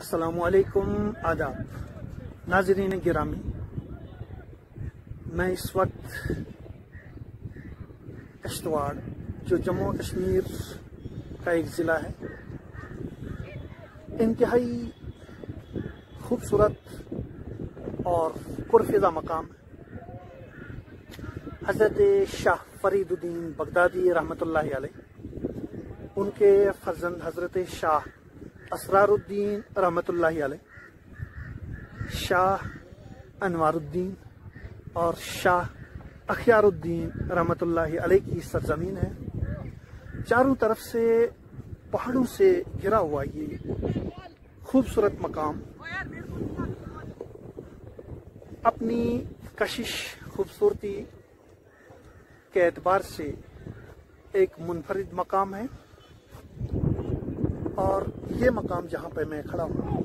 असलकुम आदाब नाजरीन गिरामी मैं इस वक्त किश्तवाड़ जो जम्मू कश्मीर का एक ज़िला है इंतहाई खूबसूरत और पुरफिज़ा मकाम है हज़रत शाह फरीदुद्दीन बगदादी रहमत उनके फर्जंद हज़रत शाह असरारुद्दीन रहमत अलैह शाह अनवारुद्दीन और शाह अखियारुद्दीन रहमत अलैह की सरजमीन है चारों तरफ से पहाड़ों से घिरा हुआ ये खूबसूरत मकाम अपनी कशिश खूबसूरती के एतबार से एक मुनफरद मकाम है और ये मकाम जहाँ पे मैं खड़ा हूँ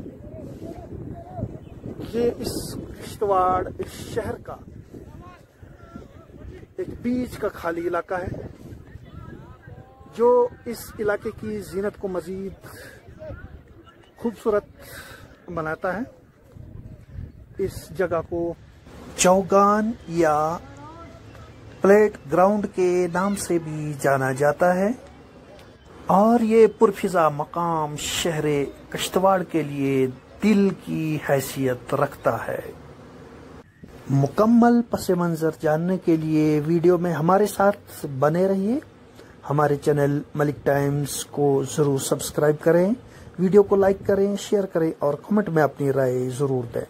ये इस किश्तवाड़ इस शहर का एक बीच का खाली इलाका है जो इस इलाके की जीनत को मज़ीद खूबसूरत बनाता है इस जगह को चौगान या प्लेट ग्राउंड के नाम से भी जाना जाता है और ये पुरफिज़ा मकाम शहर कश्तवाड़ के लिए दिल की हैसियत रखता है मुकम्मल पस मंज़र जानने के लिए वीडियो में हमारे साथ बने रहिए हमारे चैनल मलिक टाइम्स को ज़रूर सब्सक्राइब करें वीडियो को लाइक करें शेयर करें और कमेंट में अपनी राय ज़रूर दें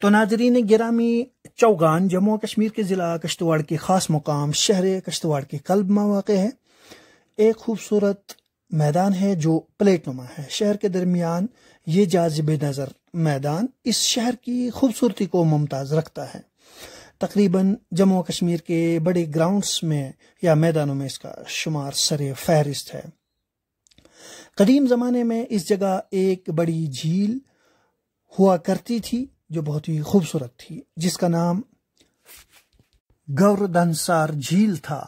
तो नाजरीन गिरामी चौगान जम्मू कश्मीर के ज़िला कश्तवाड़ के ख़ास मुकाम शहर कश्तवाड़ के कल्ब में वाक़ है एक खूबसूरत मैदान है जो प्लेटनुमा है शहर के दरमियान ये जाजिब नज़र मैदान इस शहर की खूबसूरती को मुमताज़ रखता है तकरीबन जम्मू कश्मीर के बड़े ग्राउंड्स में या मैदानों में इसका शुमार सर फहरिस्त है कदीम ज़माने में इस जगह एक बड़ी झील हुआ करती थी जो बहुत ही खूबसूरत थी जिसका नाम गौरदनसार झील था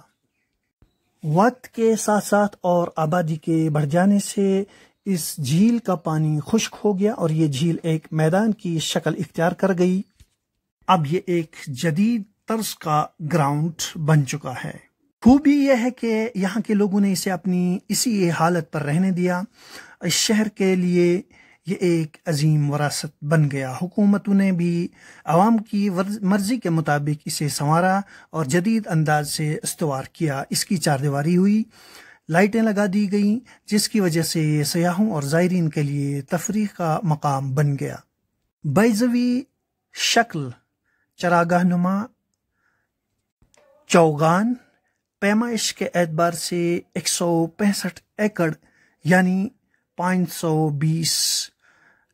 वक्त के साथ साथ और आबादी के बढ़ जाने से इस झील का पानी खुश्क हो गया और ये झील एक मैदान की शक्ल इख्तियार कर गई अब ये एक जदीद तर्ज का ग्राउंड बन चुका है खूबी यह है कि यहाँ के लोगों ने इसे अपनी इसी हालत पर रहने दिया इस शहर के लिए ये एक अजीम वरासत बन गया हुकूमतों ने भी आवाम की मर्ज़ी के मुताबिक इसे संवारा और जदीद अंदाज से इस्तवार किया इसकी चारदीवारी हुई लाइटें लगा दी गईं जिसकी वजह से ये सयाहों और ज़ायरीन के लिए तफरी का मकाम बन गया बैजवी शक्ल चरागाह नुमा चौगान पैमाइश के एतबार से एक सौ पैंसठ एकड़ यानी 520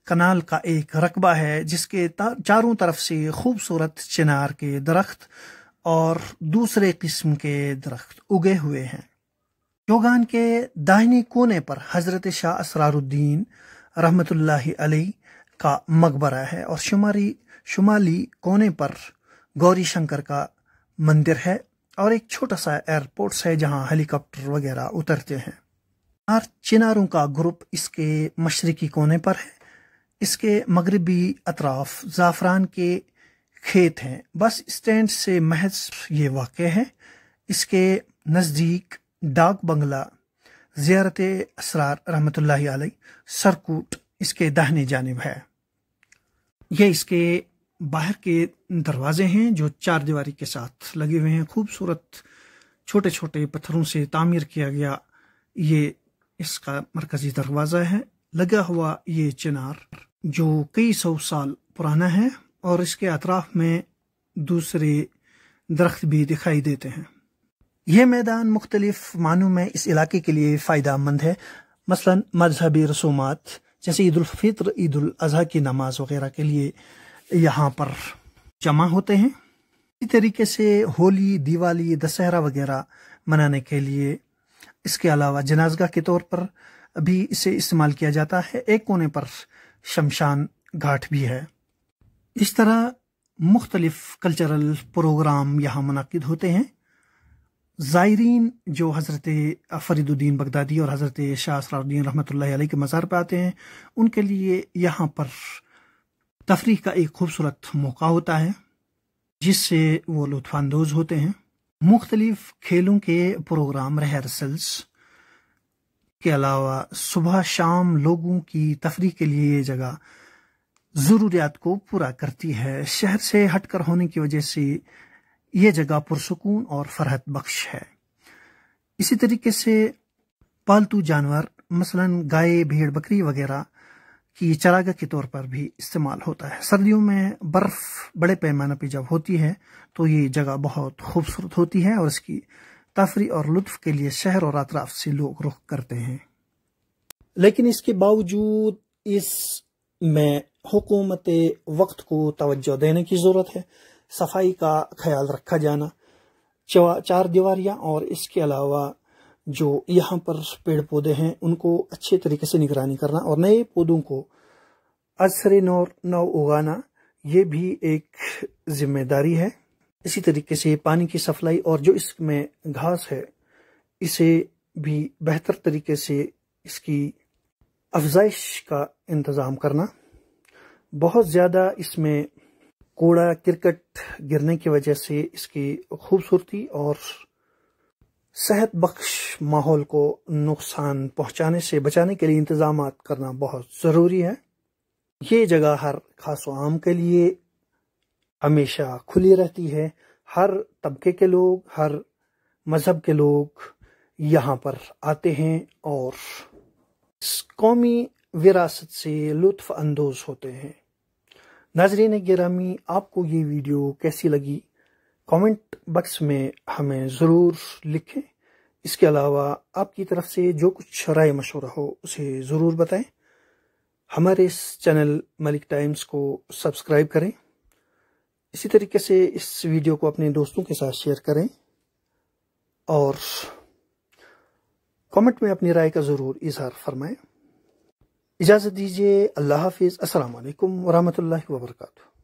कनाल का एक रकबा है जिसके चारों तरफ से खूबसूरत चिनार के दरख्त और दूसरे किस्म के दरख्त उगे हुए हैं चौगान के दाहिने कोने पर हज़रत शाह असरारुद्दीन रहमत अली का मकबरा है और शुमारी शुमाली कोने पर गौरी शंकर का मंदिर है और एक छोटा सा एयरपोर्ट है जहां हेलीकॉप्टर वगैरह उतरते हैं चार चिनारों का ग्रुप इसके मशरकी कोने पर है इसके मगरबी अतराफ ज़ाफ़रान के खेत हैं बस स्टैंड से महज ये वाक़ है इसके नज़दीक डाक बंगला ज़ियारत असरार रहमत सरकूट इसके दाहिने जानब है यह इसके बाहर के दरवाजे हैं जो चार दीवारी के साथ लगे हुए हैं खूबसूरत छोटे छोटे पत्थरों से तामीर किया गया ये इसका मरकजी दरवाजा है लगा हुआ ये चिनार जो कई सौ साल पुराना है और इसके अतराफ में दूसरे दरख्त भी दिखाई देते हैं यह मैदान मुख्तलिफ मानों में इस इलाके के लिए फ़ायदा मंद है मसलन मजहबी रसूमात जैसे ईदालफ़ितर ईदाजी की नमाज वगैरह के लिए यहाँ पर जमा होते हैं इसी तरीके से होली दिवाली दशहरा वगैरह मनाने के लिए इसके अलावा जनाजगा के तौर पर भी इसे इस्तेमाल किया जाता है एक कोने पर शमशान घाट भी है इस तरह मुख्तलिफ कल्चरल प्रोग्राम यहाँ मनद होते हैं ज़ायरीन जो हज़रत फरीदुद्दीन बगदादी और हज़रत शाह सराउद्दीन रहमत लाई के मज़ार पर आते हैं उनके लिए यहाँ पर तफरी का एक खूबसूरत मौका होता है जिससे वो लुफानंदोज़ होते हैं मुख्तलिफ खेलों के प्रोग्राम रिहर्सल्स के अलावा सुबह शाम लोगों की तफरी के लिए ये जगह ज़रूरियात को पूरा करती है शहर से हटकर होने की वजह से ये जगह पुरसकून और फरहत बख्श है इसी तरीके से पालतू जानवर मसलन गाय भेड़ बकरी वगैरह कि चरागा के तौर पर भी इस्तेमाल होता है सर्दियों में बर्फ़ बड़े पैमाने पर जब होती है तो ये जगह बहुत खूबसूरत होती है और इसकी तफरी और लुत्फ के लिए शहर और अतराफ से लोग रुख करते हैं लेकिन इसके बावजूद इस में हुकूमत वक्त को तवज्जो देने की ज़रूरत है सफाई का ख्याल रखा जाना चार दीवारियां और इसके अलावा जो यहाँ पर पेड़ पौधे हैं उनको अच्छे तरीके से निगरानी करना और नए पौधों को असर नौ नव उगाना ये भी एक जिम्मेदारी है इसी तरीके से पानी की सप्लाई और जो इसमें घास है इसे भी बेहतर तरीके से इसकी अफजाइश का इंतज़ाम करना बहुत ज़्यादा इसमें कूड़ा क्रिकेट गिरने की वजह से इसकी खूबसूरती और सेहत बख्श माहौल को नुकसान पहुंचाने से बचाने के लिए इंतज़ाम करना बहुत ज़रूरी है ये जगह हर खास आम के लिए हमेशा खुली रहती है हर तबके के लोग हर मज़हब के लोग यहाँ पर आते हैं और इस कौमी विरासत से लुत्फ़ अंदोज़ होते हैं नाजरीन गिरामी आपको ये वीडियो कैसी लगी कमेंट बक्स में हमें ज़रूर लिखें इसके अलावा आपकी तरफ से जो कुछ राय मशवरा हो उसे ज़रूर बताएं हमारे इस चैनल मलिक टाइम्स को सब्सक्राइब करें इसी तरीके से इस वीडियो को अपने दोस्तों के साथ शेयर करें और कमेंट में अपनी राय का ज़रूर इजहार फरमाएं इजाज़त दीजिए अल्लाह हाफिज़ असलकम वरम्ह वबरकू